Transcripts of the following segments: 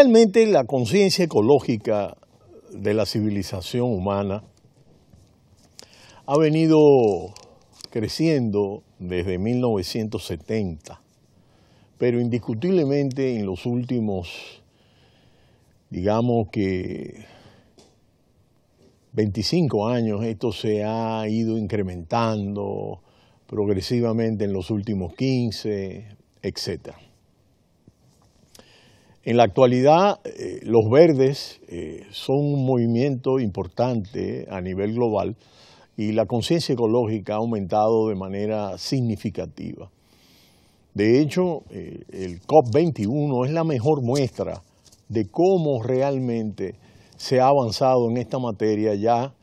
Realmente la conciencia ecológica de la civilización humana ha venido creciendo desde 1970, pero indiscutiblemente en los últimos, digamos que 25 años, esto se ha ido incrementando progresivamente en los últimos 15, etcétera. En la actualidad, eh, los verdes eh, son un movimiento importante a nivel global y la conciencia ecológica ha aumentado de manera significativa. De hecho, eh, el COP21 es la mejor muestra de cómo realmente se ha avanzado en esta materia ya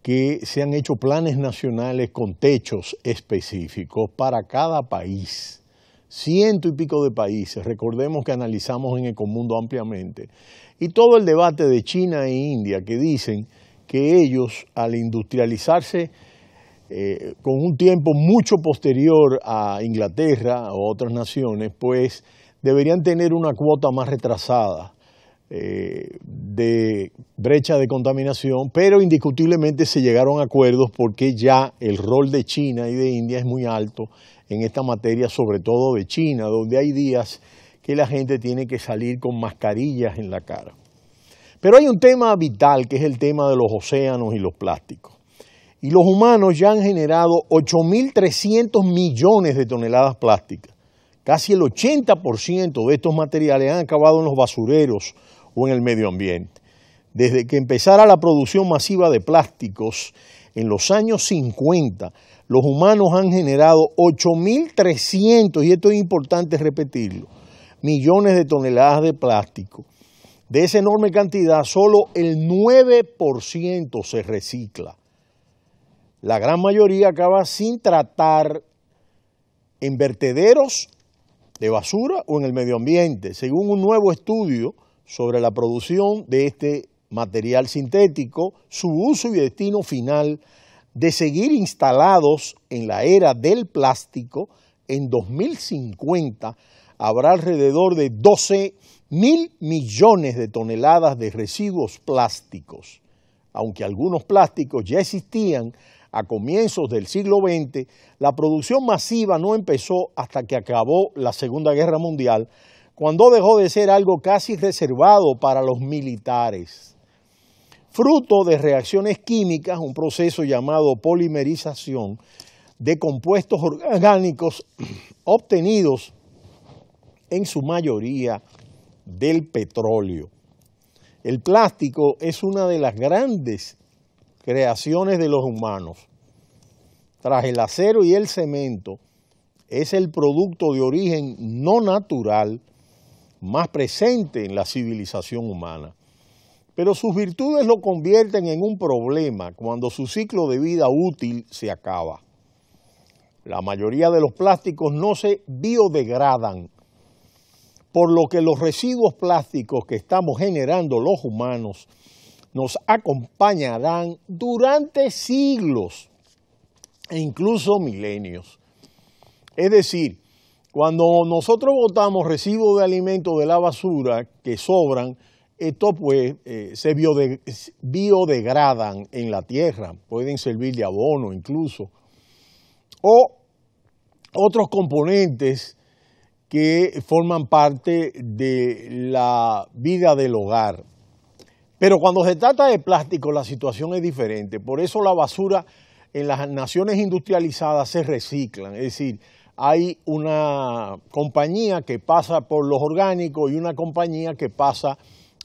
que se han hecho planes nacionales con techos específicos para cada país ciento y pico de países, recordemos que analizamos en Ecomundo ampliamente, y todo el debate de China e India que dicen que ellos al industrializarse eh, con un tiempo mucho posterior a Inglaterra o otras naciones, pues deberían tener una cuota más retrasada eh, de brecha de contaminación, pero indiscutiblemente se llegaron a acuerdos porque ya el rol de China y de India es muy alto en esta materia, sobre todo de China, donde hay días que la gente tiene que salir con mascarillas en la cara. Pero hay un tema vital que es el tema de los océanos y los plásticos. Y los humanos ya han generado 8.300 millones de toneladas plásticas. Casi el 80% de estos materiales han acabado en los basureros o en el medio ambiente. Desde que empezara la producción masiva de plásticos en los años 50, los humanos han generado 8.300, y esto es importante repetirlo, millones de toneladas de plástico. De esa enorme cantidad, solo el 9% se recicla. La gran mayoría acaba sin tratar en vertederos de basura o en el medio ambiente. Según un nuevo estudio sobre la producción de este material sintético, su uso y destino final de seguir instalados en la era del plástico, en 2050 habrá alrededor de 12 mil millones de toneladas de residuos plásticos. Aunque algunos plásticos ya existían a comienzos del siglo XX, la producción masiva no empezó hasta que acabó la Segunda Guerra Mundial cuando dejó de ser algo casi reservado para los militares. Fruto de reacciones químicas, un proceso llamado polimerización de compuestos orgánicos obtenidos en su mayoría del petróleo. El plástico es una de las grandes creaciones de los humanos. Tras el acero y el cemento, es el producto de origen no natural más presente en la civilización humana. Pero sus virtudes lo convierten en un problema cuando su ciclo de vida útil se acaba. La mayoría de los plásticos no se biodegradan, por lo que los residuos plásticos que estamos generando los humanos nos acompañarán durante siglos e incluso milenios. Es decir, cuando nosotros botamos residuos de alimentos de la basura que sobran, estos pues eh, se biodegradan en la tierra, pueden servir de abono incluso, o otros componentes que forman parte de la vida del hogar. Pero cuando se trata de plástico la situación es diferente, por eso la basura en las naciones industrializadas se reciclan, es decir, hay una compañía que pasa por los orgánicos y una compañía que pasa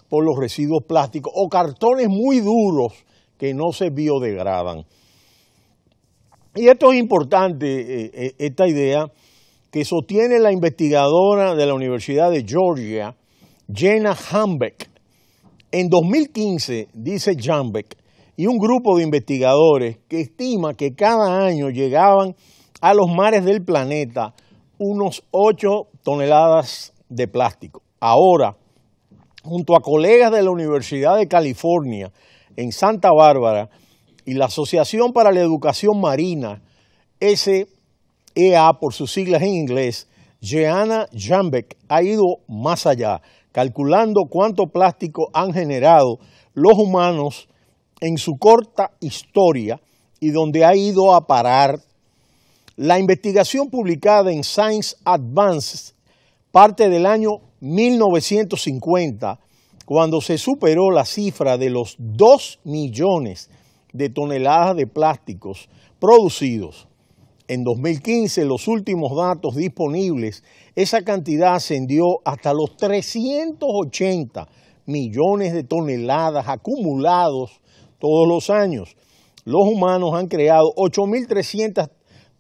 por los residuos plásticos o cartones muy duros que no se biodegradan. Y esto es importante, eh, eh, esta idea que sostiene la investigadora de la Universidad de Georgia, Jenna Hambeck, En 2015, dice Jambeck, y un grupo de investigadores que estima que cada año llegaban a los mares del planeta unos 8 toneladas de plástico. Ahora, junto a colegas de la Universidad de California en Santa Bárbara y la Asociación para la Educación Marina, SEA e por sus siglas en inglés, Jeana Jambeck ha ido más allá, calculando cuánto plástico han generado los humanos en su corta historia y donde ha ido a parar la investigación publicada en Science Advances parte del año 1950, cuando se superó la cifra de los 2 millones de toneladas de plásticos producidos. En 2015, los últimos datos disponibles, esa cantidad ascendió hasta los 380 millones de toneladas acumulados todos los años. Los humanos han creado 8.300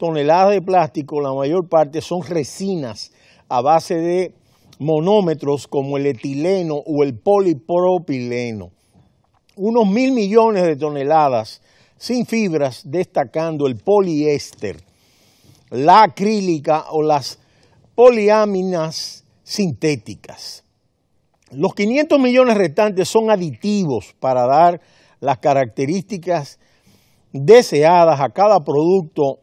toneladas de plástico, la mayor parte son resinas a base de monómetros como el etileno o el polipropileno. Unos mil millones de toneladas sin fibras, destacando el poliéster, la acrílica o las poliáminas sintéticas. Los 500 millones restantes son aditivos para dar las características deseadas a cada producto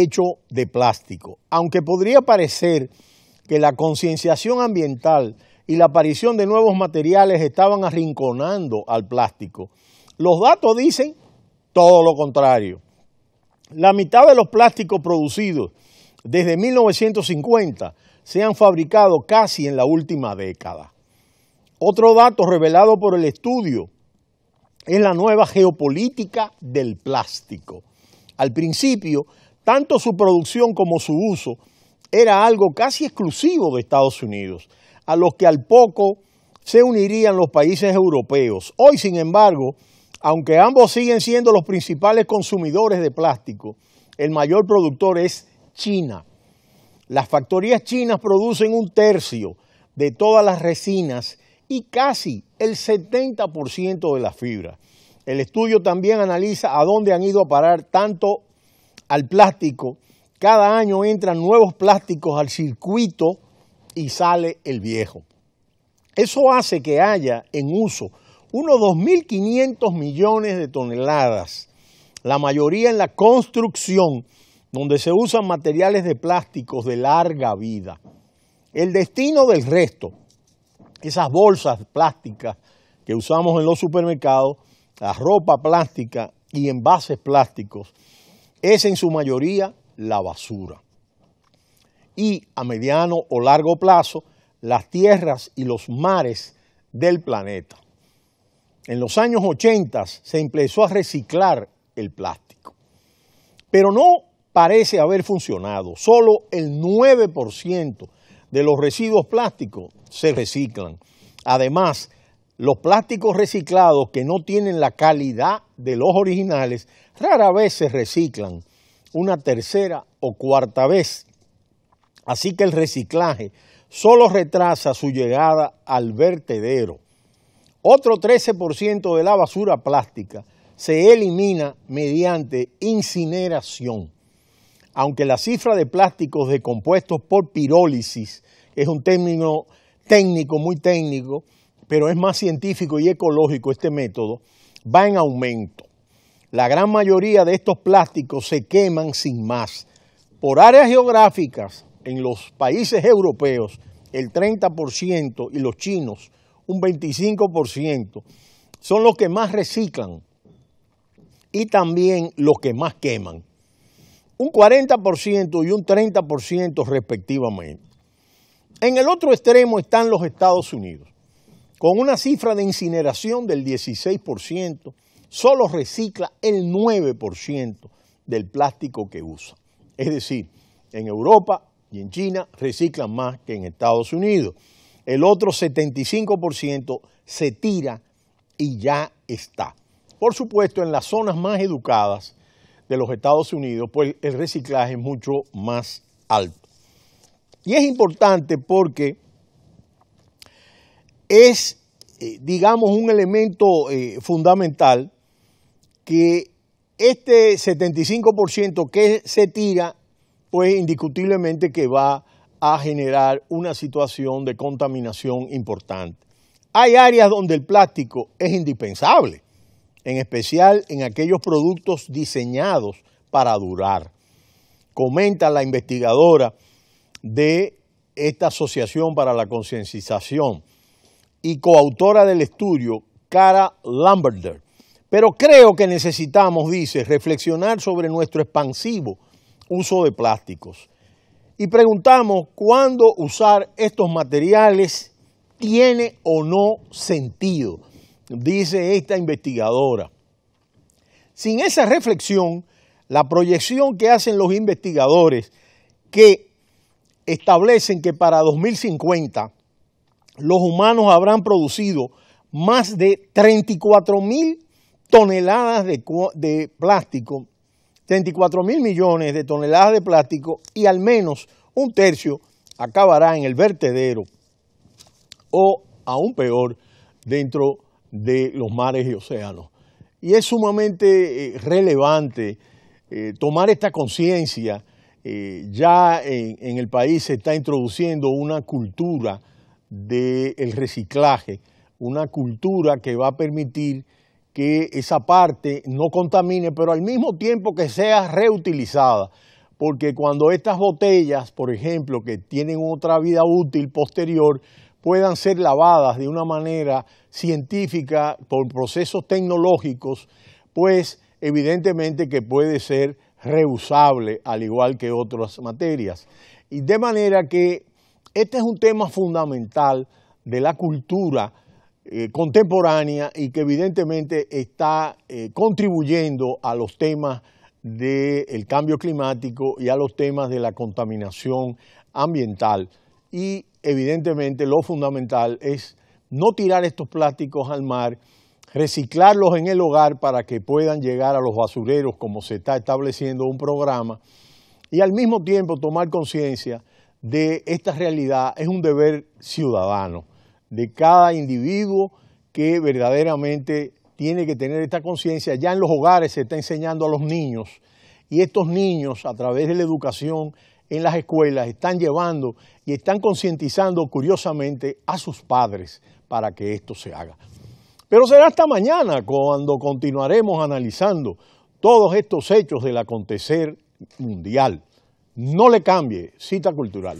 hecho de plástico. Aunque podría parecer que la concienciación ambiental y la aparición de nuevos materiales estaban arrinconando al plástico, los datos dicen todo lo contrario. La mitad de los plásticos producidos desde 1950 se han fabricado casi en la última década. Otro dato revelado por el estudio es la nueva geopolítica del plástico. Al principio tanto su producción como su uso era algo casi exclusivo de Estados Unidos, a los que al poco se unirían los países europeos. Hoy, sin embargo, aunque ambos siguen siendo los principales consumidores de plástico, el mayor productor es China. Las factorías chinas producen un tercio de todas las resinas y casi el 70% de las fibras. El estudio también analiza a dónde han ido a parar tanto al plástico. Cada año entran nuevos plásticos al circuito y sale el viejo. Eso hace que haya en uso unos 2.500 millones de toneladas, la mayoría en la construcción, donde se usan materiales de plásticos de larga vida. El destino del resto, esas bolsas plásticas que usamos en los supermercados, la ropa plástica y envases plásticos, es en su mayoría la basura. Y a mediano o largo plazo, las tierras y los mares del planeta. En los años 80 se empezó a reciclar el plástico, pero no parece haber funcionado. Solo el 9% de los residuos plásticos se reciclan. Además, los plásticos reciclados que no tienen la calidad de los originales Rara vez se reciclan una tercera o cuarta vez. Así que el reciclaje solo retrasa su llegada al vertedero. Otro 13% de la basura plástica se elimina mediante incineración. Aunque la cifra de plásticos decompuestos por pirólisis es un término técnico, muy técnico, pero es más científico y ecológico este método, va en aumento la gran mayoría de estos plásticos se queman sin más. Por áreas geográficas, en los países europeos, el 30% y los chinos, un 25%, son los que más reciclan y también los que más queman. Un 40% y un 30% respectivamente. En el otro extremo están los Estados Unidos, con una cifra de incineración del 16%, solo recicla el 9% del plástico que usa. Es decir, en Europa y en China reciclan más que en Estados Unidos. El otro 75% se tira y ya está. Por supuesto, en las zonas más educadas de los Estados Unidos, pues el reciclaje es mucho más alto. Y es importante porque es, eh, digamos, un elemento eh, fundamental que este 75% que se tira, pues indiscutiblemente que va a generar una situación de contaminación importante. Hay áreas donde el plástico es indispensable, en especial en aquellos productos diseñados para durar. Comenta la investigadora de esta Asociación para la Concienciación y coautora del estudio, Cara Lambert. Pero creo que necesitamos, dice, reflexionar sobre nuestro expansivo uso de plásticos. Y preguntamos cuándo usar estos materiales tiene o no sentido, dice esta investigadora. Sin esa reflexión, la proyección que hacen los investigadores que establecen que para 2050 los humanos habrán producido más de 34 mil toneladas de, plástico, 34 mil millones de toneladas de plástico y al menos un tercio acabará en el vertedero o aún peor dentro de los mares y océanos. Y es sumamente eh, relevante eh, tomar esta conciencia. Eh, ya en, el país se está introduciendo una cultura del reciclaje, una cultura que va a permitir que esa parte no contamine, pero al mismo tiempo que sea reutilizada. Porque cuando estas botellas, por ejemplo, que tienen otra vida útil posterior, puedan ser lavadas de una manera científica por procesos tecnológicos, pues evidentemente que puede ser reusable al igual que otras materias. Y de manera que este es un tema fundamental de la cultura eh, contemporánea y que evidentemente está eh, contribuyendo a los temas del cambio climático y a los temas de la contaminación ambiental. Y evidentemente lo fundamental es no tirar estos plásticos al mar, reciclarlos en el hogar para que puedan llegar a los basureros como se está estableciendo un programa y al mismo tiempo tomar conciencia de esta realidad es un deber ciudadano de cada individuo que verdaderamente tiene que tener esta conciencia. Ya en los hogares se está enseñando a los niños y estos niños a través de la educación en las escuelas están llevando y están concientizando curiosamente a sus padres para que esto se haga. Pero será hasta mañana cuando continuaremos analizando todos estos hechos del acontecer mundial. No le cambie, cita cultural.